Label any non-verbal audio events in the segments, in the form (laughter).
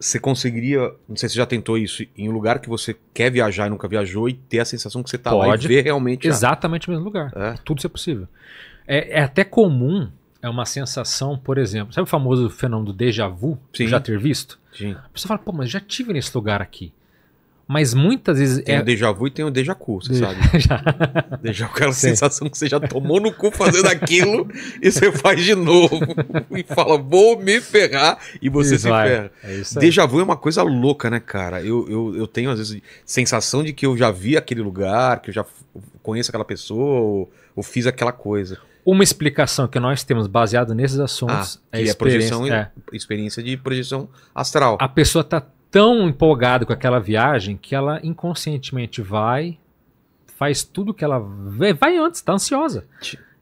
Você conseguiria, não sei se você já tentou isso, em um lugar que você quer viajar e nunca viajou e ter a sensação que você está lá e ver realmente. Exatamente o mesmo lugar. É. Tudo isso é possível. É, é, até comum, é uma sensação, por exemplo, sabe o famoso fenômeno do déjà vu? Sim. Já ter visto? Sim. A pessoa fala, pô, mas já tive nesse lugar aqui. Mas muitas vezes. Tem é... o déjà vu e tem o déjà cu, você sabe? (laughs) já. Déjà vu é aquela Sim. sensação que você já tomou no cu fazendo aquilo e você faz de novo. (laughs) e fala, vou me ferrar, e você isso se vai. ferra. É isso déjà vu é uma coisa louca, né, cara? Eu, eu, eu tenho, às vezes, sensação de que eu já vi aquele lugar, que eu já conheço aquela pessoa, ou, ou fiz aquela coisa uma explicação que nós temos baseado nesses assuntos ah, é, é a projeção, é. experiência de projeção astral. A pessoa está tão empolgado com aquela viagem que ela inconscientemente vai, faz tudo que ela vê, vai antes, está ansiosa.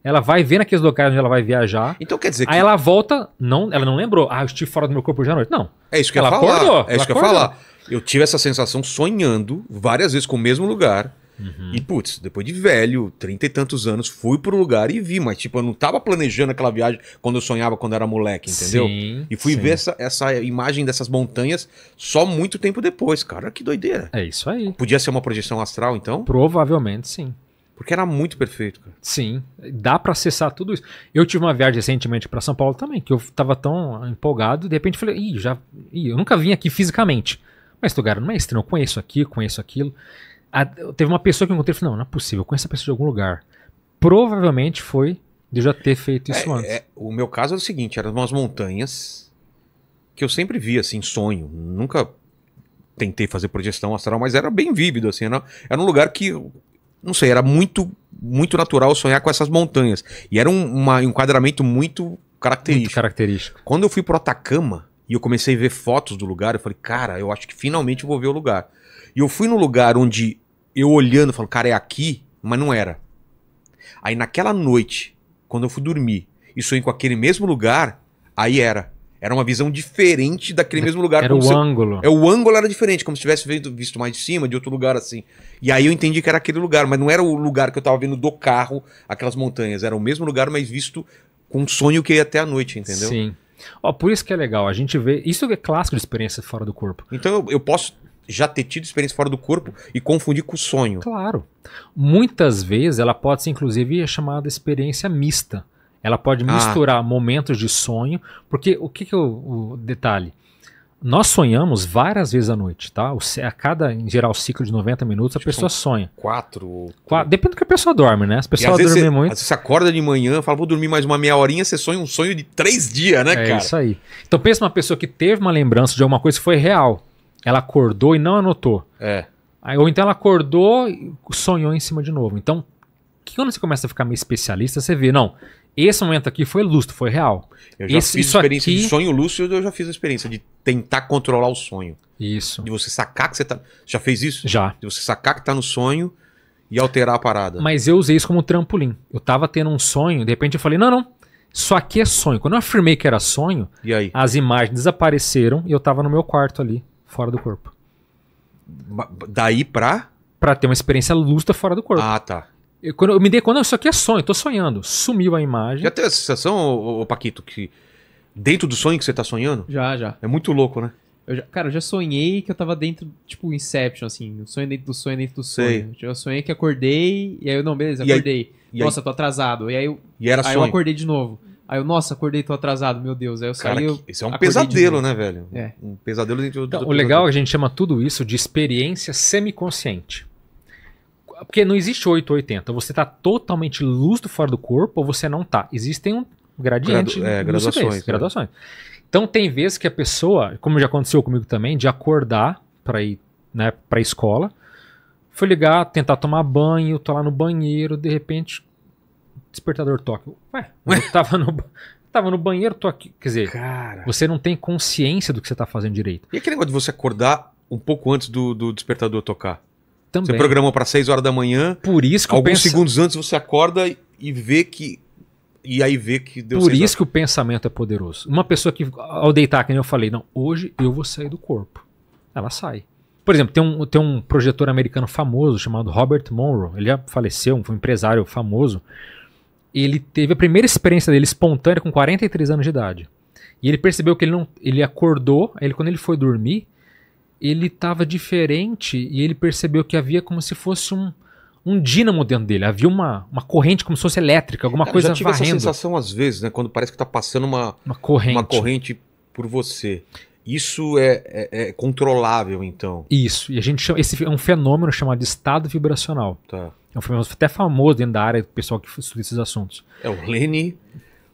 Ela vai ver naqueles locais onde ela vai viajar. Então quer dizer que. Aí ela volta, não, ela não lembrou. Ah, eu estive fora do meu corpo hoje à noite. Não. É isso que ela eu falar. Acordou, é isso que acordou. eu ia falar. Eu tive essa sensação sonhando várias vezes com o mesmo lugar. Uhum. E, putz, depois de velho, trinta e tantos anos, fui pro lugar e vi, mas, tipo, eu não tava planejando aquela viagem quando eu sonhava quando era moleque, entendeu? Sim, e fui sim. ver essa, essa imagem dessas montanhas só muito tempo depois. Cara, que doideira. É isso aí. Podia ser uma projeção astral, então? Provavelmente sim. Porque era muito perfeito, cara. Sim, dá para acessar tudo isso. Eu tive uma viagem recentemente para São Paulo também, que eu tava tão empolgado, de repente falei, ih, já, ih, eu nunca vim aqui fisicamente. Mas lugar não é estranho, eu conheço aqui, conheço aquilo. A, teve uma pessoa que eu encontrei e falei, não, não é possível, eu conheço essa pessoa de algum lugar. Provavelmente foi de já ter feito isso é, antes. É, o meu caso é o seguinte, eram umas montanhas que eu sempre via, assim, sonho. Nunca tentei fazer projeção astral, mas era bem vívido, assim. Era, era um lugar que, não sei, era muito muito natural sonhar com essas montanhas. E era um uma, enquadramento muito característico. Muito característico. Quando eu fui pro Atacama e eu comecei a ver fotos do lugar, eu falei, cara, eu acho que finalmente eu vou ver o lugar. E eu fui num lugar onde eu olhando, falando, cara, é aqui, mas não era. Aí naquela noite, quando eu fui dormir e sonhei com aquele mesmo lugar, aí era. Era uma visão diferente daquele mesmo lugar. Era o se... ângulo. É, o ângulo era diferente, como se tivesse visto, visto mais de cima, de outro lugar assim. E aí eu entendi que era aquele lugar, mas não era o lugar que eu tava vendo do carro, aquelas montanhas. Era o mesmo lugar, mas visto com um sonho que ia até a noite, entendeu? Sim. Ó, por isso que é legal, a gente vê. Isso é clássico de experiência fora do corpo. Então eu, eu posso já ter tido experiência fora do corpo e confundir com o sonho. Claro. Muitas vezes ela pode ser, inclusive, é chamada experiência mista. Ela pode ah. misturar momentos de sonho, porque o que, que o, o detalhe? Nós sonhamos várias vezes à noite, tá? O, a cada, em geral, ciclo de 90 minutos, Acho a pessoa sonha. Quatro, quatro. Depende do que a pessoa dorme, né? As pessoas dormem você, muito. Às vezes você acorda de manhã, fala, vou dormir mais uma meia horinha, você sonha um sonho de três dias, né, é cara? É isso aí. Então pensa uma pessoa que teve uma lembrança de alguma coisa que foi real ela acordou e não anotou. É. Aí, ou então ela acordou e sonhou em cima de novo. Então, quando você começa a ficar meio especialista, você vê, não, esse momento aqui foi lúcido, foi real. Eu já esse, fiz experiência aqui... de sonho lúcido, eu já fiz a experiência de tentar controlar o sonho. Isso. De você sacar que você tá. Já fez isso? Já. De você sacar que tá no sonho e alterar a parada. Mas eu usei isso como trampolim. Eu tava tendo um sonho, de repente eu falei, não, não. Isso aqui é sonho. Quando eu afirmei que era sonho, as imagens desapareceram e eu tava no meu quarto ali fora do corpo. Daí pra? Pra ter uma experiência lúcida fora do corpo. Ah, tá. Eu, quando, eu me dei conta, isso aqui é sonho, tô sonhando. Sumiu a imagem. Já teve a sensação, ô, ô, Paquito, que dentro do sonho que você tá sonhando? Já, já. É muito louco, né? Eu já, cara, eu já sonhei que eu tava dentro, tipo, Inception, assim. Sonho dentro do sonho, dentro do sonho. Sei. Tipo, eu sonhei que acordei, e aí eu, não, beleza, e acordei. Aí, Nossa, aí, tô atrasado. E aí eu, e era aí sonho. eu acordei de novo. Aí eu, nossa, acordei, tô atrasado, meu Deus. Aí eu saí. Eu isso é um pesadelo, né, velho? É. Um pesadelo dentro então, do. O legal é que a gente chama tudo isso de experiência semiconsciente. Porque não existe 880. Você tá totalmente luz do fora do corpo ou você não tá. Existem um gradiente. Gradu, é, graduações. é. Né? graduações. Então tem vezes que a pessoa, como já aconteceu comigo também, de acordar para ir né, pra escola. Fui ligar, tentar tomar banho, tô lá no banheiro, de repente despertador toca. Ué, Ué? eu tava no, tava no banheiro, tô aqui. Quer dizer, Cara. você não tem consciência do que você tá fazendo direito. E aquele negócio de você acordar um pouco antes do, do despertador tocar? Também. Você programou para 6 horas da manhã. Por isso que Alguns penso... segundos antes você acorda e vê que. E aí vê que deu Por isso horas. que o pensamento é poderoso. Uma pessoa que, ao deitar, que nem eu falei, não, hoje eu vou sair do corpo. Ela sai. Por exemplo, tem um, tem um projetor americano famoso chamado Robert Monroe. Ele já faleceu, foi um empresário famoso ele teve a primeira experiência dele espontânea com 43 anos de idade. E ele percebeu que ele não, ele acordou, ele quando ele foi dormir, ele estava diferente e ele percebeu que havia como se fosse um um dínamo dentro dele, havia uma, uma corrente como se fosse elétrica, alguma Cara, coisa varrendo. Eu já tive varrendo. essa sensação às vezes, né, quando parece que está passando uma, uma, corrente. uma corrente por você. Isso é, é, é, controlável, então. Isso. E a gente chama. Esse é um fenômeno chamado estado vibracional. Tá. É um filme até famoso dentro da área do pessoal que estuda esses assuntos. É o Lenny.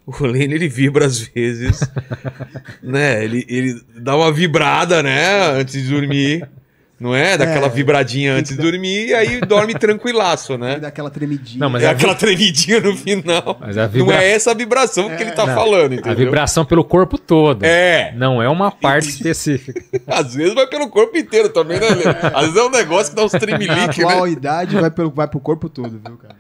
O Lenny ele vibra às vezes, (laughs) né? Ele, ele dá uma vibrada, né? Antes de dormir. Não é? Daquela é, vibradinha antes de dormir e aí dorme tranquilaço, né? E daquela tremidinha. Não, mas é aquela tremidinha no final. Mas a vibra... Não é essa vibração é. que ele tá é, não, falando, entendeu? A vibração pelo corpo todo. É. Não é uma parte (laughs) específica. Às vezes vai pelo corpo inteiro também, né? Às vezes é um negócio que dá uns tremeliques, né? A idade vai, pelo, vai pro corpo todo, viu, cara?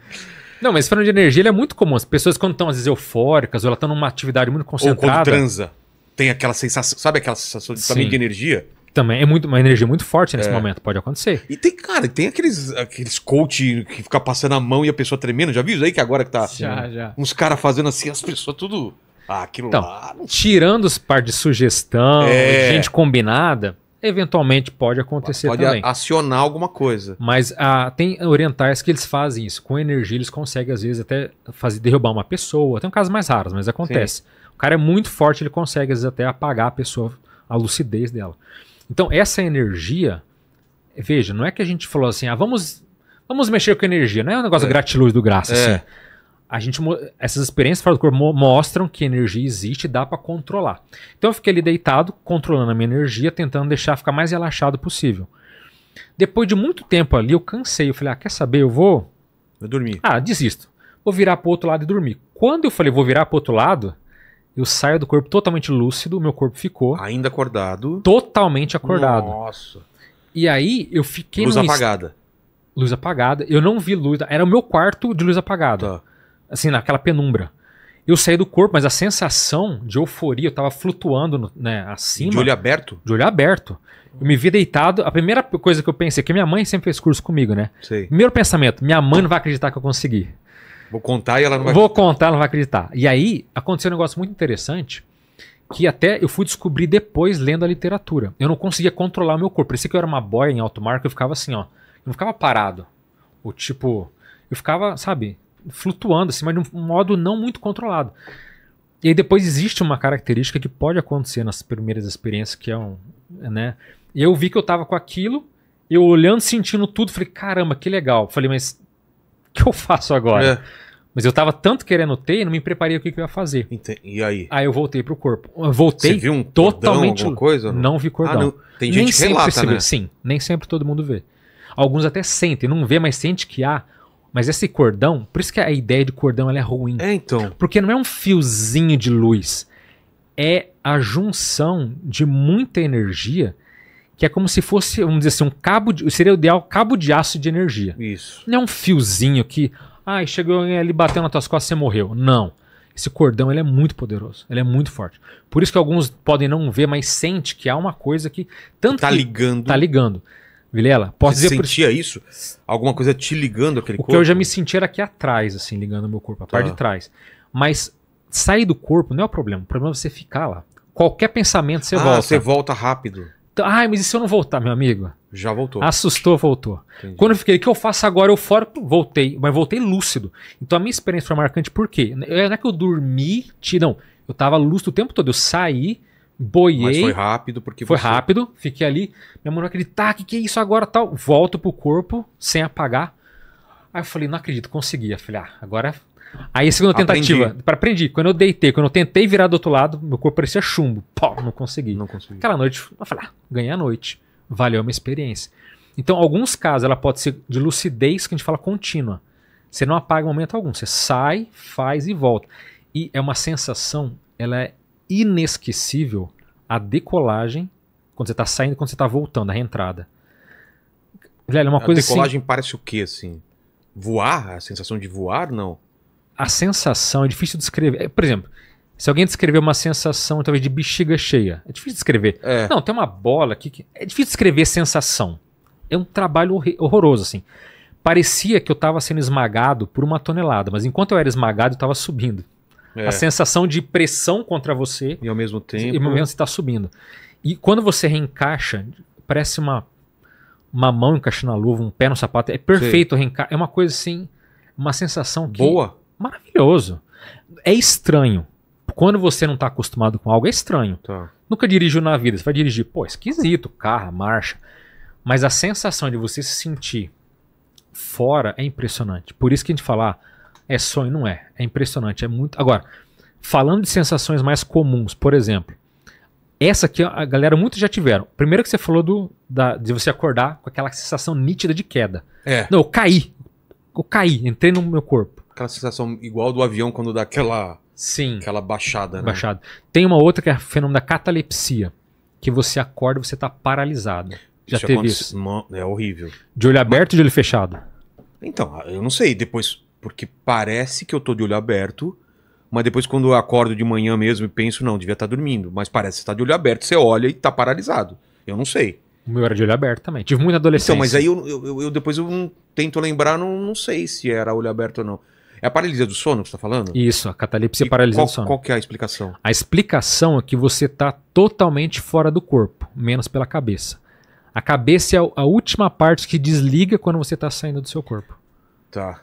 Não, mas falando de energia, ele é muito comum. As pessoas quando estão às vezes eufóricas ou elas estão numa atividade muito concentrada... Ou quando transa. Tem aquela sensação, sabe aquela sensação de, também de energia? também é muito, uma energia muito forte nesse é. momento, pode acontecer. E tem, cara, tem aqueles, aqueles coach que fica passando a mão e a pessoa tremendo, já viu isso aí que agora que tá. Já, já. Uns caras fazendo assim, as pessoas tudo. Ah, aquilo então, lá. Tirando os par de sugestão, é. gente combinada, eventualmente pode acontecer pode também. Pode acionar alguma coisa. Mas ah, tem orientais que eles fazem isso. Com energia, eles conseguem, às vezes, até fazer derrubar uma pessoa. Tem um casos mais raros, mas acontece. Sim. O cara é muito forte, ele consegue, às vezes, até apagar a pessoa, a lucidez dela. Então, essa energia, veja, não é que a gente falou assim, ah, vamos, vamos mexer com energia, não é um negócio é. gratiluz do graça. Assim. É. Assim. A gente, essas experiências fora do corpo mostram que energia existe e dá para controlar. Então, eu fiquei ali deitado, controlando a minha energia, tentando deixar ficar mais relaxado possível. Depois de muito tempo ali, eu cansei. Eu falei, ah, quer saber? Eu vou. Vou dormir. Ah, desisto. Vou virar o outro lado e dormir. Quando eu falei, vou virar o outro lado, eu saio do corpo totalmente lúcido, meu corpo ficou. Ainda acordado. Totalmente acordado. Nossa. E aí eu fiquei. Luz apagada. Est... Luz apagada. Eu não vi luz. Era o meu quarto de luz apagada. Tá. Assim, naquela penumbra. Eu saí do corpo, mas a sensação de euforia, eu tava flutuando né, acima. De olho aberto? De olho aberto. Eu me vi deitado. A primeira coisa que eu pensei, que minha mãe sempre fez curso comigo, né? Sei. Primeiro pensamento: minha mãe não vai acreditar que eu consegui. Vou contar e ela não vai Vou contar, ela não vai acreditar. E aí aconteceu um negócio muito interessante que até eu fui descobrir depois lendo a literatura. Eu não conseguia controlar o meu corpo. Parecia que eu era uma boia em alto mar, que eu ficava assim, ó. Eu não ficava parado. O tipo, eu ficava, sabe, flutuando assim, mas de um modo não muito controlado. E aí depois existe uma característica que pode acontecer nas primeiras experiências, que é um, né? E eu vi que eu tava com aquilo, eu olhando, sentindo tudo, falei, caramba, que legal. Falei, mas que eu faço agora? É. Mas eu tava tanto querendo ter e não me preparei o que, que eu ia fazer. E aí? Aí eu voltei pro corpo. Eu voltei Você viu um cordão, coisa? Não? não vi ah, cordão. Ah, não. Tem gente nem que relata, sempre né? Sim, nem sempre todo mundo vê. Alguns até sentem, não vê, mas sente que há. Mas esse cordão, por isso que a ideia de cordão é ruim. É, então. Porque não é um fiozinho de luz. É a junção de muita energia que é como se fosse, vamos dizer assim, um cabo de, seria o ideal cabo de aço de energia. Isso. Não é um fiozinho que, ai, ah, chegou ali, bateu nas tuas costas, você morreu. Não. Esse cordão ele é muito poderoso, ele é muito forte. Por isso que alguns podem não ver, mas sente que há uma coisa que tanto tá que, ligando. Tá ligando. Vilela, posso Você dizer sentia por... isso? Alguma coisa te ligando aquele o corpo? O que eu já me sentia era aqui atrás, assim, ligando meu corpo, a tá. parte de trás. Mas sair do corpo não é o problema, o problema é você ficar lá. Qualquer pensamento você ah, volta. você volta rápido. Então, ai, mas e se eu não voltar, meu amigo? Já voltou. Assustou, voltou. Entendi. Quando eu fiquei, o que eu faço agora? Eu fora, voltei, mas voltei lúcido. Então a minha experiência foi marcante, por quê? É, não é que eu dormi, não. Eu tava lúcido o tempo todo. Eu saí, boiei. Mas foi rápido, porque Foi rápido, fiquei ali. Minha mãe não acreditar, o ah, que, que é isso agora tal. Volto pro corpo, sem apagar. Aí eu falei, não acredito, consegui. Eu falei, ah, agora Aí a segunda tentativa, aprendi. aprendi. Quando eu deitei, quando eu tentei virar do outro lado, meu corpo parecia chumbo. Pô, não consegui. Não consegui. Aquela noite, eu falei, ah, ganhei a noite. Valeu uma experiência. Então, alguns casos, ela pode ser de lucidez que a gente fala contínua. Você não apaga em momento algum. Você sai, faz e volta. E é uma sensação, ela é inesquecível a decolagem quando você está saindo e quando você está voltando, a reentrada. Velho, é uma a coisa assim... A decolagem parece o quê, assim? Voar? A sensação de voar, não? a sensação é difícil de descrever. É, por exemplo, se alguém descrever uma sensação, talvez, de bexiga cheia, é difícil de descrever. É. Não, tem uma bola aqui que. É difícil de descrever sensação. É um trabalho horroroso, assim. Parecia que eu estava sendo esmagado por uma tonelada, mas enquanto eu era esmagado, eu estava subindo. É. A sensação de pressão contra você. E ao mesmo tempo. E ao mesmo está subindo. E quando você reencaixa, parece uma, uma mão encaixando na luva, um pé no sapato. É perfeito reencaixar. É uma coisa assim. Uma sensação que. Boa maravilhoso. É estranho. Quando você não está acostumado com algo, é estranho. Tá. Nunca dirigiu na vida. Você vai dirigir, pô, esquisito, carro, marcha. Mas a sensação de você se sentir fora é impressionante. Por isso que a gente fala, ah, é sonho, não é. É impressionante, é muito. Agora, falando de sensações mais comuns, por exemplo, essa aqui a galera muitos já tiveram. Primeiro que você falou do, da, de você acordar com aquela sensação nítida de queda. É. Não, eu caí. Eu caí, entrei no meu corpo aquela sensação igual do avião quando dá aquela. Sim. Aquela baixada, né? Baixada. Tem uma outra que é o fenômeno da catalepsia, que você acorda e você está paralisado. Já isso teve isso? é horrível. De olho aberto Mas... ou de olho fechado? Então, ah, eu não sei. Depois, porque parece que eu tô de olho aberto, mas depois quando eu acordo de manhã mesmo e penso, não, devia estar tá dormindo. Mas parece que você tá de olho aberto, você olha e tá paralisado. Eu não sei. O meu era de olho aberto também. Tive muito adolescência. Então, mas aí eu, eu, eu depois eu tento lembrar, não, não sei se era olho aberto ou não. É a paralisia do sono que você está falando? Isso, a catalepsia e é paralisia qual, do sono. Qual que é a explicação? A explicação é que você está totalmente fora do corpo, menos pela cabeça. A cabeça é a última parte que desliga quando você está saindo do seu corpo. Tá.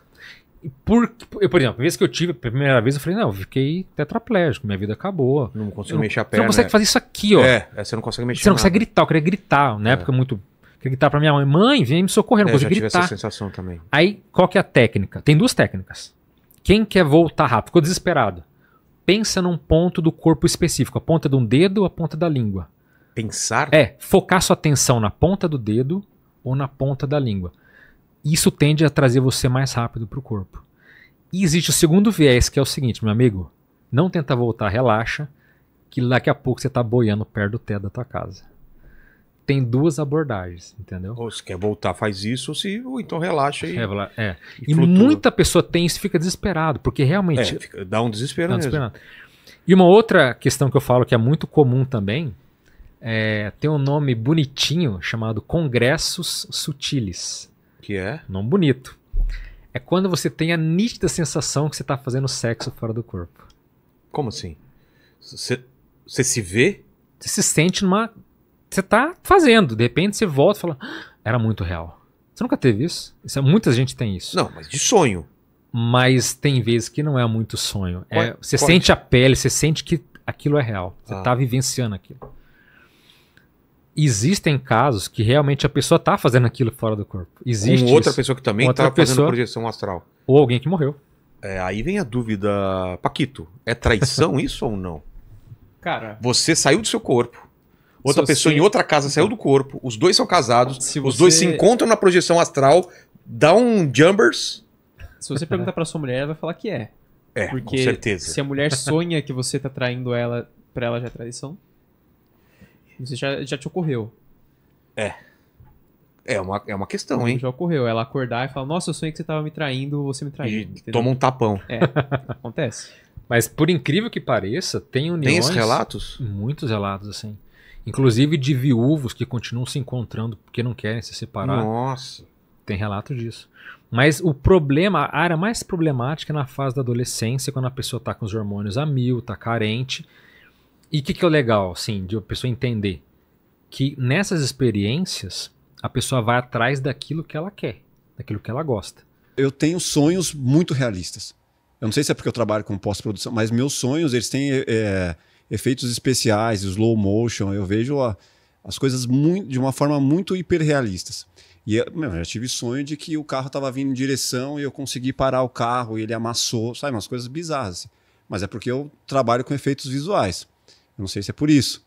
Por, por exemplo, a vez que eu tive, a primeira vez, eu falei, não, eu fiquei tetraplégico, minha vida acabou. Não consigo eu mexer a perna. Você não consegue fazer isso aqui, ó. É, é, você não consegue mexer Você não nada. consegue gritar, eu queria gritar. Na é. época, muito queria gritar para minha mãe, mãe, vem me socorrer, não é, consigo gritar. Tive essa sensação também. Aí, qual que é a técnica? Tem duas técnicas. Quem quer voltar rápido? Ficou desesperado. Pensa num ponto do corpo específico, a ponta é de um dedo a ponta é da língua. Pensar? É, focar sua atenção na ponta do dedo ou na ponta da língua. Isso tende a trazer você mais rápido para o corpo. E existe o segundo viés, que é o seguinte, meu amigo. Não tenta voltar, relaxa, que daqui a pouco você está boiando perto do teto da tua casa tem duas abordagens, entendeu? Ou se quer voltar, faz isso, ou, se, ou então relaxa e. É, é. E, e muita pessoa tem isso fica desesperado, porque realmente. É, fica, dá um desespero dá um mesmo. E uma outra questão que eu falo que é muito comum também é, tem um nome bonitinho chamado Congressos Sutiles. Que é? Nome bonito. É quando você tem a nítida sensação que você está fazendo sexo fora do corpo. Como assim? Você se vê? Você se sente numa você tá fazendo. De repente você volta e fala, ah, era muito real. Você nunca teve isso? isso é, muita gente tem isso. Não, mas de sonho. Mas tem vezes que não é muito sonho. é, é- você é? sente a pele, você sente que aquilo é real. Você está ah. Tá vivenciando aquilo. Existem casos que realmente a pessoa está fazendo aquilo fora do corpo. Existe. Com outra isso. pessoa que também está fazendo projeção astral. Ou alguém que morreu. É, aí vem a dúvida, Paquito: é traição (laughs) isso ou não? Cara. Você saiu do seu corpo Outra pessoa em outra casa saiu do então. corpo, os dois são casados, se os dois se encontram na projeção astral, dá um jumpers Se você perguntar para sua mulher, ela vai falar que é. É, Porque com certeza. Se a mulher sonha que você tá traindo ela, para ela já é traição. Isso já, já te ocorreu. É. É uma, é uma questão, hein? Já ocorreu. Ela acordar e falar, nossa, eu sonhei que você tava me traindo, você me traindo. E toma um tapão. É, (laughs) acontece. Mas por incrível que pareça, tem uniões... Tem esses relatos? Muitos relatos, assim. Inclusive de viúvos que continuam se encontrando porque não querem se separar. Nossa. Tem relato disso. Mas o problema, a área mais problemática é na fase da adolescência, quando a pessoa está com os hormônios a mil, está carente. E o que, que é legal, assim, de a pessoa entender? Que nessas experiências, a pessoa vai atrás daquilo que ela quer, daquilo que ela gosta. Eu tenho sonhos muito realistas. Eu não sei se é porque eu trabalho com pós-produção, mas meus sonhos, eles têm... É efeitos especiais, slow motion, eu vejo a, as coisas muito, de uma forma muito hiperrealistas. E eu, meu, eu já tive sonho de que o carro estava vindo em direção e eu consegui parar o carro e ele amassou, sabe? Umas coisas bizarras. Assim. Mas é porque eu trabalho com efeitos visuais. Eu não sei se é por isso.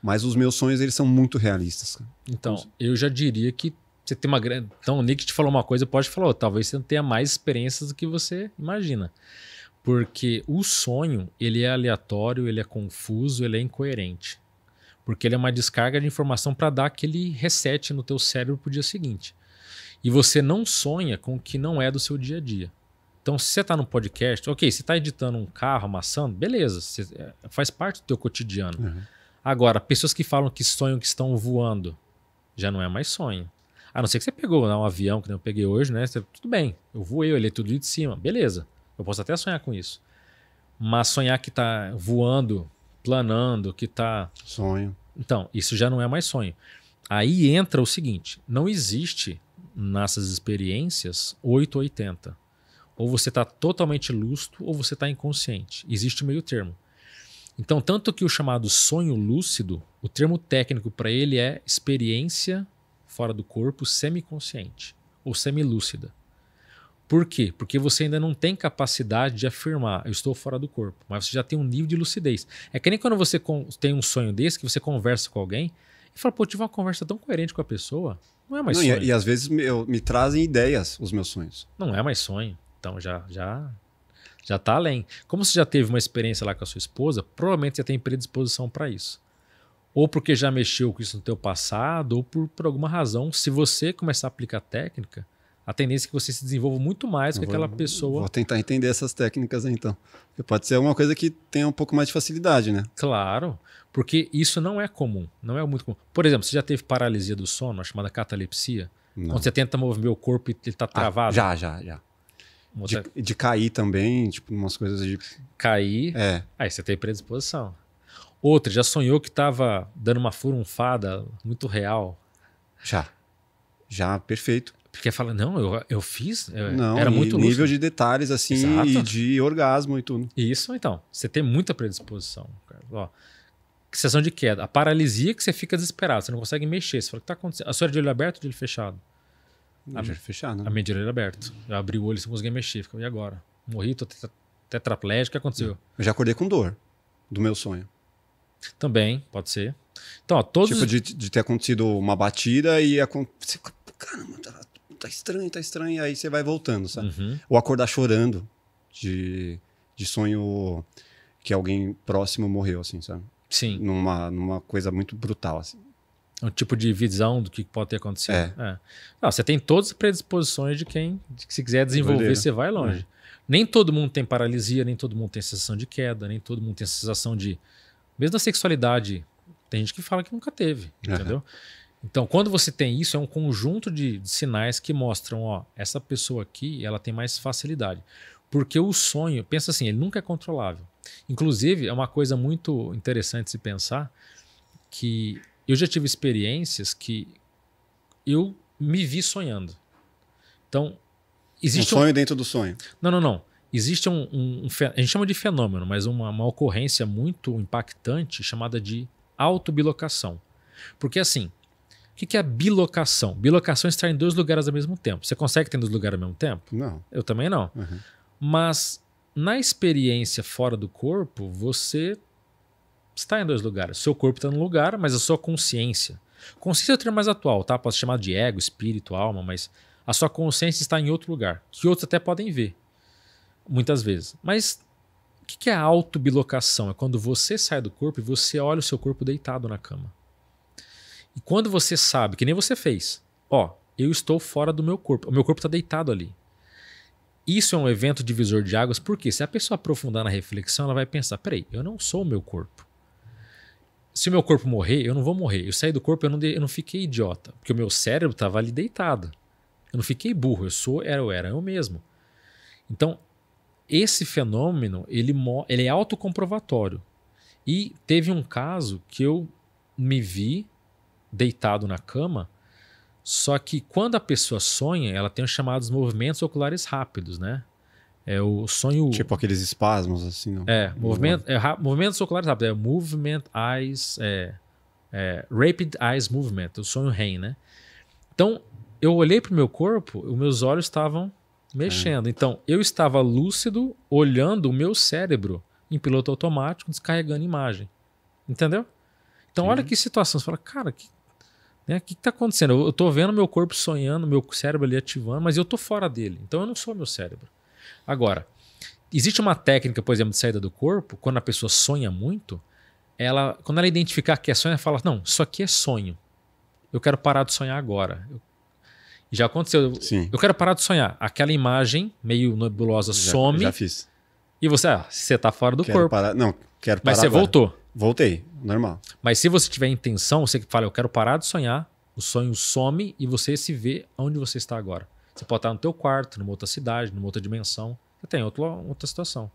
Mas os meus sonhos, eles são muito realistas. Então, eu já diria que você tem uma grande... Então, o Nick te falou uma coisa, pode falar, oh, talvez você não tenha mais experiências do que você imagina. Porque o sonho, ele é aleatório, ele é confuso, ele é incoerente. Porque ele é uma descarga de informação para dar aquele reset no teu cérebro para o dia seguinte. E você não sonha com o que não é do seu dia a dia. Então, se você está no podcast, ok, você está editando um carro, amassando, beleza, é, faz parte do teu cotidiano. Uhum. Agora, pessoas que falam que sonham que estão voando, já não é mais sonho. A não ser que você pegou um avião, que nem eu peguei hoje, né? Você, tudo bem, eu voei, eu olhei tudo de cima, beleza. Eu posso até sonhar com isso. Mas sonhar que está voando, planando, que está. Sonho. Então, isso já não é mais sonho. Aí entra o seguinte: não existe nessas experiências 880. Ou você está totalmente lúcido ou você está inconsciente. Existe meio termo. Então, tanto que o chamado sonho lúcido, o termo técnico para ele é experiência fora do corpo semiconsciente ou semilúcida. Por quê? Porque você ainda não tem capacidade de afirmar, eu estou fora do corpo, mas você já tem um nível de lucidez. É que nem quando você tem um sonho desse, que você conversa com alguém e fala, pô, tive uma conversa tão coerente com a pessoa, não é mais não, é, sonho. E, e, às vezes me, eu, me trazem ideias os meus sonhos. Não é mais sonho. Então já, já já está além. Como você já teve uma experiência lá com a sua esposa, provavelmente você tem predisposição para isso. Ou porque já mexeu com isso no teu passado, ou por, por alguma razão, se você começar a aplicar técnica, a tendência é que você se desenvolva muito mais que aquela pessoa. Vou tentar entender essas técnicas então. Porque pode ser uma coisa que tenha um pouco mais de facilidade, né? Claro, porque isso não é comum, não é muito comum. Por exemplo, você já teve paralisia do sono, a chamada catalepsia? Não. Quando você tenta mover o corpo e ele está ah, travado? Ah, já, já, já. De, de, cair também, tipo, umas coisas de. Cair. É. Aí você tem predisposição. Outra, já sonhou que estava dando uma furunfada muito real? Já. Já, perfeito. Porque fala, não, eu, eu fiz. Eu, é, não, era muito lúcido. nível de detalhes, assim, e de orgasmo e tudo. Isso, então. Você tem muita predisposição. Cara. Ó, sensação de queda. A paralisia que você fica desesperado, você não consegue mexer. Você fala, o que está acontecendo? A senhora de olho aberto ou de olho fechado? De olho fechado, né? A minha de olho aberto. Eu abri o olho e não conseguia mexer. Fica, e agora? Morri, tô tetraplégico, o que aconteceu? É. Eu já acordei com dor do meu sonho. Também, pode ser. Então, ó, todos. Tipo, de, de, ter acontecido uma batida e. Você caramba, tá tá estranho, tá estranho. E aí você vai voltando, sabe? Uhum. Ou acordar chorando de, de sonho que alguém próximo morreu, assim, sabe? Sim. Numa, numa coisa muito brutal, assim. Um tipo de visão do que pode ter acontecido. É. é. Não, você tem todas as predisposições de quem, de que se quiser desenvolver, Valeu. você vai é. longe. É. Nem todo mundo tem paralisia, nem todo mundo tem sensação de queda, nem todo mundo tem sensação de. Mesmo na sexualidade, tem gente que fala que nunca teve, entendeu? Uhum. Então, quando você tem isso, é um conjunto de, de, sinais que mostram, ó, essa pessoa aqui, ela tem mais facilidade. Porque o sonho, pensa assim, ele nunca é controlável. Inclusive, é uma coisa muito interessante se pensar que eu já tive experiências que eu me vi sonhando. Então, existe um sonho um... dentro do sonho. Não, não, não. Existe um, um, um a gente chama de fenômeno, mas uma, uma ocorrência muito impactante chamada de autobilocação. Porque assim, o que, que é bilocação? Bilocação é estar em dois lugares ao mesmo tempo. Você consegue ter em dois lugares ao mesmo tempo? Não. Eu também não. Uhum. Mas na experiência fora do corpo, você está em dois lugares. Seu corpo está num lugar, mas a sua consciência. Consciência é o termo mais atual, tá? Posso chamar de ego, espírito, alma, mas a sua consciência está em outro lugar, que outros até podem ver, muitas vezes. Mas o que é a autobilocação? É quando você sai do corpo e você olha o seu corpo deitado na cama. E quando você sabe, que nem você fez, ó, eu estou fora do meu corpo, o meu corpo está deitado ali. Isso é um evento divisor de águas, porque se a pessoa aprofundar na reflexão, ela vai pensar: peraí, eu não sou o meu corpo. Se o meu corpo morrer, eu não vou morrer. Eu saí do corpo, eu não, eu não fiquei idiota, porque o meu cérebro estava ali deitado. Eu não fiquei burro, eu sou, era, eu era eu mesmo. Então, esse fenômeno, ele, ele é autocomprovatório. E teve um caso que eu me vi deitado na cama. Só que quando a pessoa sonha, ela tem os chamados movimentos oculares rápidos, né? É o sonho. Tipo aqueles espasmos, assim, não? É, movimento, é movimentos oculares rápidos. É movement eyes. É, é, rapid eyes movement, o sonho REM, né? Então, eu olhei para o meu corpo, os meus olhos estavam mexendo. É. Então, eu estava lúcido, olhando o meu cérebro em piloto automático, descarregando imagem. Entendeu? Então, olha que situação. Você fala, cara, que né? O que está acontecendo? Eu estou vendo meu corpo sonhando, meu cérebro ali ativando, mas eu estou fora dele. Então eu não sou meu cérebro. Agora, existe uma técnica, por exemplo, de saída do corpo, quando a pessoa sonha muito, ela, quando ela identificar que é sonho, ela fala: Não, isso aqui é sonho. Eu quero parar de sonhar agora. Eu, já aconteceu. Sim. Eu quero parar de sonhar. Aquela imagem meio nebulosa já, some. Já fiz. E você, ah, você está fora do quero corpo. Parar, não, quero parar. Mas você agora. voltou. Voltei, normal. Mas se você tiver intenção, você fala, eu quero parar de sonhar, o sonho some e você se vê onde você está agora. Você pode estar no teu quarto, numa outra cidade, numa outra dimensão, você tem outra, outra situação.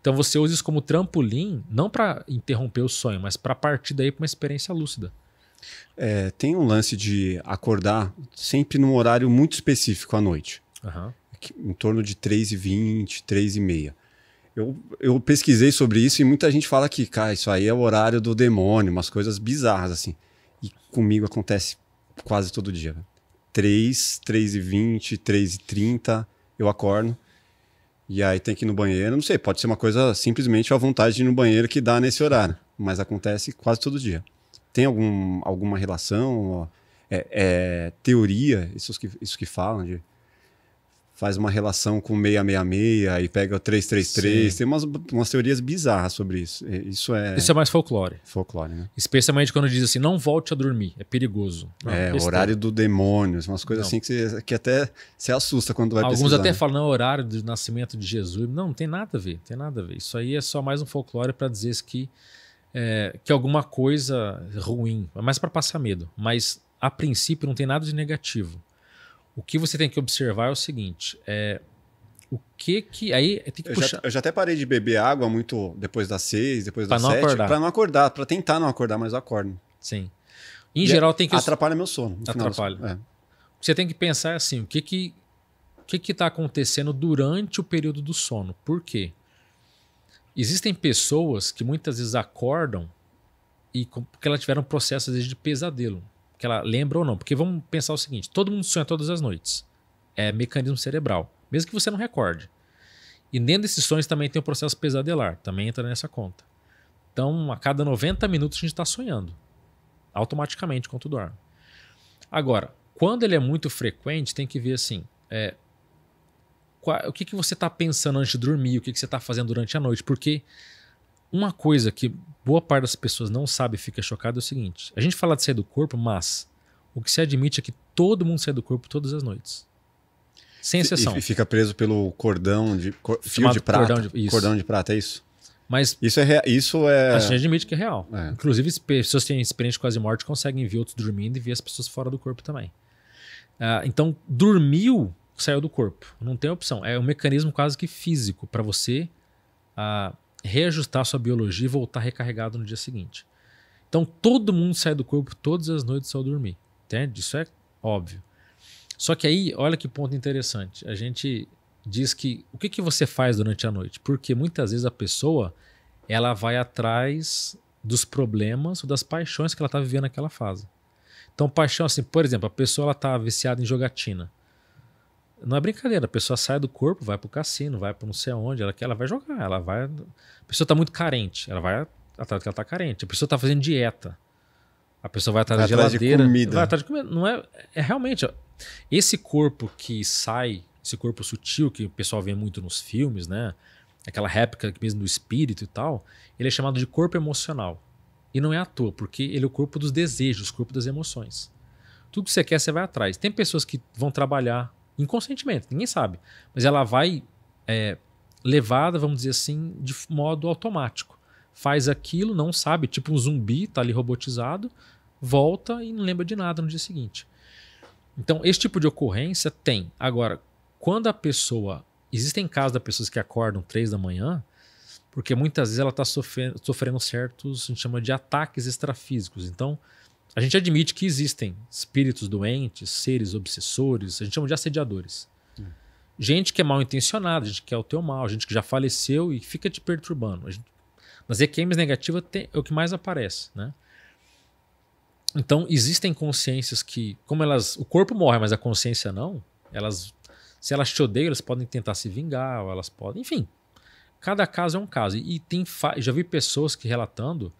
Então você usa isso como trampolim, não para interromper o sonho, mas para partir daí para uma experiência lúcida. É, tem um lance de acordar sempre num horário muito específico à noite. Uhum. Em torno de 3h20, 3h30. Eu, eu pesquisei sobre isso e muita gente fala que, cara, isso aí é o horário do demônio, umas coisas bizarras assim. E comigo acontece quase todo dia. 3, 3 e 20, 3 e 30, eu acordo. E aí tem que ir no banheiro. Não sei, pode ser uma coisa simplesmente a vontade de ir no banheiro que dá nesse horário. Mas acontece quase todo dia. Tem algum, alguma relação? Ó, é, é, teoria, isso que, isso que falam de faz uma relação com 666 e pega o 333. Sim. Tem umas, umas teorias bizarras sobre isso. Isso é. Isso é mais folclore. Folclore, né? Especialmente quando diz assim: não volte a dormir, é perigoso. Não, é, o ah, horário do demônio, umas coisas não. assim que, você, que até se assusta quando vai Alguns até né? falam, não, horário do nascimento de Jesus. Não, não tem nada a ver, tem nada a ver. Isso aí é só mais um folclore para dizer que. É, que alguma coisa ruim, é mais para passar medo, mas a princípio não tem nada de negativo. O que você tem que observar é o seguinte: é, o que que. Aí tem que eu puxar. Já, eu já até parei de beber água muito depois das seis, depois pra das não sete, para não acordar, para tentar não acordar, mas eu acordo. Sim. Em e geral tem que. Atrapalha meu sono. Atrapalha. Final, é. você tem que pensar assim: o que que. O que está acontecendo durante o período do sono? Por quê? Existem pessoas que muitas vezes acordam e porque elas tiveram um processo de pesadelo que ela lembra ou não. Porque vamos pensar o seguinte: todo mundo sonha todas as noites. É mecanismo cerebral, mesmo que você não recorde. E dentro desses sonhos também tem o processo pesadelar, também entra nessa conta. Então, a cada 90 minutos a gente está sonhando, automaticamente, enquanto dorme. Agora, quando ele é muito frequente, tem que ver assim: é, qual, o que, que você está pensando antes de dormir, o que, que você está fazendo durante a noite, porque uma coisa que boa parte das pessoas não sabe e fica chocada é o seguinte: a gente fala de sair do corpo, mas o que se admite é que todo mundo sai do corpo todas as noites. Sem exceção. E, fica preso pelo cordão de cor, fio de prata. Cordão de, isso. cordão de prata, é isso? Mas isso é, isso é. A gente admite que é real. É. Inclusive, pessoas que têm experiência de quase morte conseguem ver outros dormindo e ver as pessoas fora do corpo também. Uh, então, dormiu, saiu do corpo. Não tem opção. É um mecanismo quase que físico para você uh, reajustar sua biologia e voltar recarregado no dia seguinte. Então todo mundo sai do corpo todas as noites ao dormir, entende? Isso é óbvio. Só que aí, olha que ponto interessante. A gente diz que o que, que você faz durante a noite? Porque muitas vezes a pessoa ela vai atrás dos problemas ou das paixões que ela está vivendo naquela fase. Então, paixão, assim, por exemplo, a pessoa está viciada em jogatina. Não é brincadeira, a pessoa sai do corpo, vai pro cassino, vai para não sei onde, ela, ela vai jogar, ela vai. A pessoa tá muito carente, ela vai atrás que ela tá carente. A pessoa tá fazendo dieta. A pessoa vai atrás, vai atrás de geladeira. De comida. Vai atrás de comida. Não é, é realmente. esse corpo que sai, esse corpo sutil que o pessoal vê muito nos filmes, né? Aquela réplica mesmo do espírito e tal, ele é chamado de corpo emocional. E não é à toa, porque ele é o corpo dos desejos, o corpo das emoções. Tudo que você quer, você vai atrás. Tem pessoas que vão trabalhar inconscientemente, ninguém sabe. Mas ela vai é, levada, vamos dizer assim, de modo automático. Faz aquilo, não sabe, tipo um zumbi, tá ali robotizado, volta e não lembra de nada no dia seguinte. Então, esse tipo de ocorrência tem. Agora, quando a pessoa. Existem casos de pessoas que acordam três da manhã, porque muitas vezes ela está sofrendo, sofrendo certos, a gente chama de ataques extrafísicos. Então, a gente admite que existem espíritos doentes, seres obsessores, a gente chama de assediadores. Hum. Gente que é mal intencionada, gente que quer o teu mal, gente que já faleceu e fica te perturbando. Gente... Nas EQMs negativas é o que mais aparece, né? Então, existem consciências que, como elas. O corpo morre, mas a consciência não. Elas. Se elas te odeiam, elas podem tentar se vingar, ou elas podem. Enfim. Cada caso é um caso. E tem. Fa... Já vi pessoas que relatando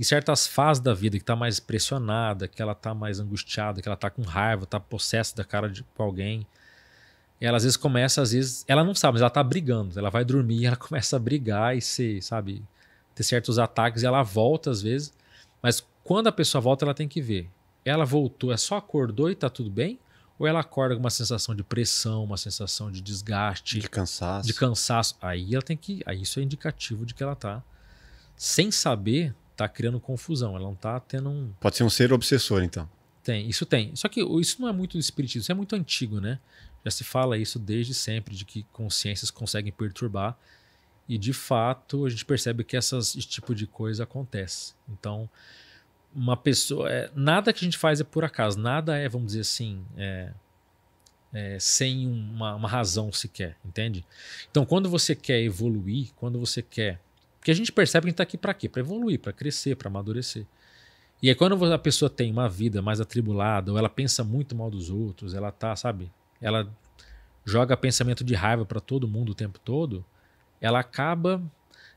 em certas fases da vida que está mais pressionada, que ela está mais angustiada, que ela está com raiva, está possessa da cara de com alguém, ela às vezes começa, às vezes, ela não sabe, mas ela está brigando, ela vai dormir, (laughs) ela começa a brigar e se, sabe, ter certos ataques e ela volta às vezes, mas quando a pessoa volta, ela tem que ver. Ela voltou, é só acordou e está tudo bem? Ou ela acorda com uma sensação de pressão, uma sensação de desgaste, de cansaço. De cansaço. Aí ela tem que, aí isso é indicativo de que ela está sem saber tá criando confusão, ela não tá tendo um. Pode ser um ser obsessor, então. Tem, isso tem. Só que isso não é muito espiritismo, isso é muito antigo, né? Já se fala isso desde sempre, de que consciências conseguem perturbar. E de fato, a gente percebe que essas, esse tipo de coisa acontece. Então, uma pessoa. É, nada que a gente faz é por acaso, nada é, vamos dizer assim, é, é, sem uma, uma razão sequer, entende? Então, quando você quer evoluir, quando você quer porque a gente percebe que a gente está aqui para quê? Para evoluir, para crescer, para amadurecer. E aí quando a pessoa tem uma vida mais atribulada, ou ela pensa muito mal dos outros, ela tá, sabe? Ela joga pensamento de raiva para todo mundo o tempo todo, ela acaba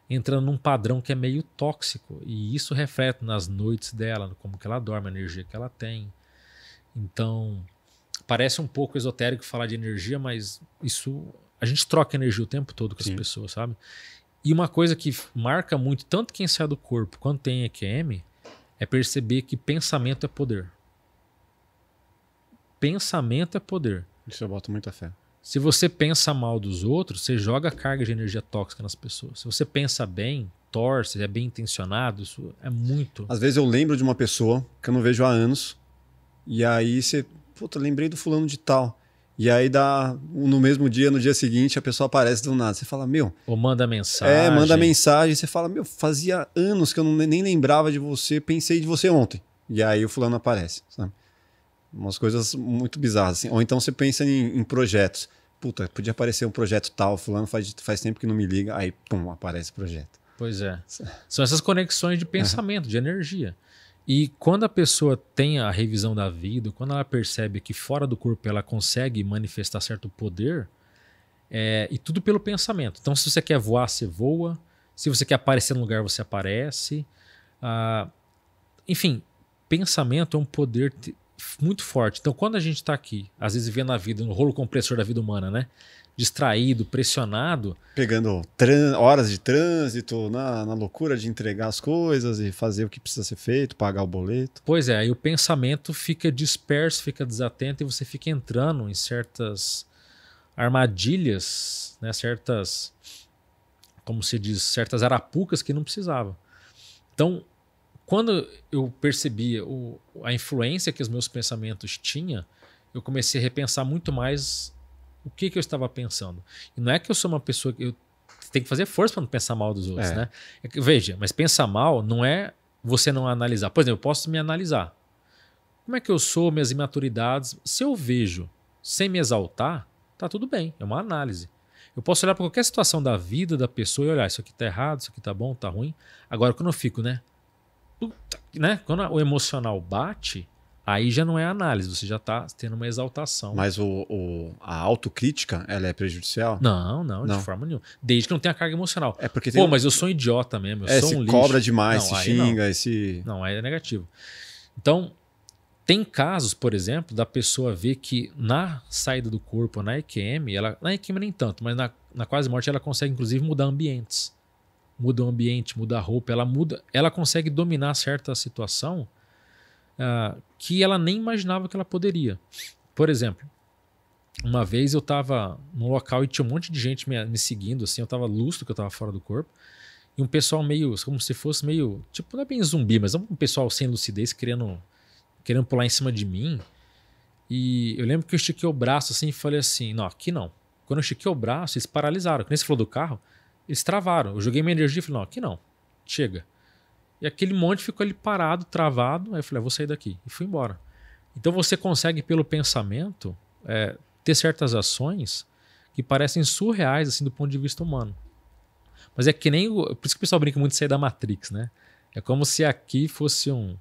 entrando num padrão que é meio tóxico. E isso reflete nas noites dela, como que ela dorme, a energia que ela tem. Então, parece um pouco esotérico falar de energia, mas isso a gente troca energia o tempo todo com Sim. as pessoas, sabe? E uma coisa que marca muito, tanto quem sai do corpo quanto tem EQM, é perceber que pensamento é poder. Pensamento é poder. Isso eu boto muita fé. Se você pensa mal dos outros, você joga carga de energia tóxica nas pessoas. Se você pensa bem, torce, é bem intencionado, isso é muito. Às vezes eu lembro de uma pessoa que eu não vejo há anos, e aí você, puta, lembrei do fulano de tal. E aí dá no mesmo dia, no dia seguinte, a pessoa aparece do nada. Você fala, meu. Ou manda mensagem. É, manda mensagem. Você fala, meu, fazia anos que eu não, nem lembrava de você, pensei de você ontem. E aí o fulano aparece, sabe? Umas coisas muito bizarras, assim. Ou então você pensa em, em projetos. Puta, podia aparecer um projeto tal, fulano faz, faz tempo que não me liga, aí pum, aparece o projeto. Pois é. São essas conexões de pensamento, de energia. E quando a pessoa tem a revisão da vida, quando ela percebe que fora do corpo ela consegue manifestar certo poder, é, e tudo pelo pensamento. Então, se você quer voar, você voa. Se você quer aparecer no lugar, você aparece. Ah, enfim, pensamento é um poder muito forte. Então, quando a gente está aqui, às vezes vendo a vida, no rolo compressor da vida humana, né? Distraído, pressionado. Pegando horas de trânsito, na, na, loucura de entregar as coisas e fazer o que precisa ser feito, pagar o boleto. Pois é, aí o pensamento fica disperso, fica desatento e você fica entrando em certas armadilhas, né? Certas, como se diz, certas arapucas que não precisava. Então, quando eu percebia o, a influência que os meus pensamentos tinham, eu comecei a repensar muito mais o que, que eu estava pensando. E não é que eu sou uma pessoa que eu tenho que fazer força para não pensar mal dos outros, é. né? É que, veja, mas pensar mal não é você não analisar. Por exemplo, eu posso me analisar. Como é que eu sou, minhas imaturidades? Se eu vejo sem me exaltar, tá tudo bem, é uma análise. Eu posso olhar para qualquer situação da vida da pessoa e olhar, isso aqui tá errado, isso aqui tá bom, tá ruim. Agora, quando eu fico, né? né? Quando o emocional bate, aí já não é análise, você já está tendo uma exaltação. Mas o, o, a autocrítica, ela é prejudicial? Não, não, não, de forma nenhuma. Desde que não tenha carga emocional. É porque Pô, um... mas eu sou um idiota mesmo, eu é, sou um lixo. cobra demais, não, se xinga, não. esse... Não, aí é negativo. Então, tem casos, por exemplo, da pessoa ver que na saída do corpo, na EQM, ela, na EQM nem tanto, mas na, na quase morte ela consegue inclusive mudar ambientes muda o ambiente, muda a roupa, ela muda, ela consegue dominar certa situação uh, que ela nem imaginava que ela poderia. Por exemplo, uma vez eu estava num local e tinha um monte de gente me, me seguindo, assim, eu estava lustro que eu estava fora do corpo, e um pessoal meio, como se fosse meio, tipo, não é bem zumbi, mas é um pessoal sem lucidez querendo, querendo pular em cima de mim. E eu lembro que eu estiquei o braço assim e falei assim: não, aqui não. Quando eu estiquei o braço, eles paralisaram. Quando você falou do carro, eles travaram. Eu joguei minha energia e falei, não, aqui não. Chega. E aquele monte ficou ali parado, travado. Aí eu falei, ah, vou sair daqui. E fui embora. Então você consegue, pelo pensamento, é, ter certas ações que parecem surreais, assim, do ponto de vista humano. Mas é que nem. O, por isso que o pessoal brinca muito de sair da Matrix, né? É como se aqui fosse um,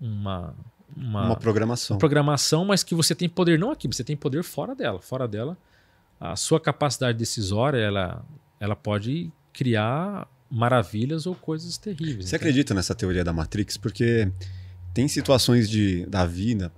uma, uma, uma, programação. Uma programação, mas que você tem poder não aqui, você tem poder fora dela. Fora dela, a sua capacidade decisória ela ela pode criar maravilhas ou coisas terríveis. Você então. acredita nessa teoria da Matrix? Porque tem situações de, da vida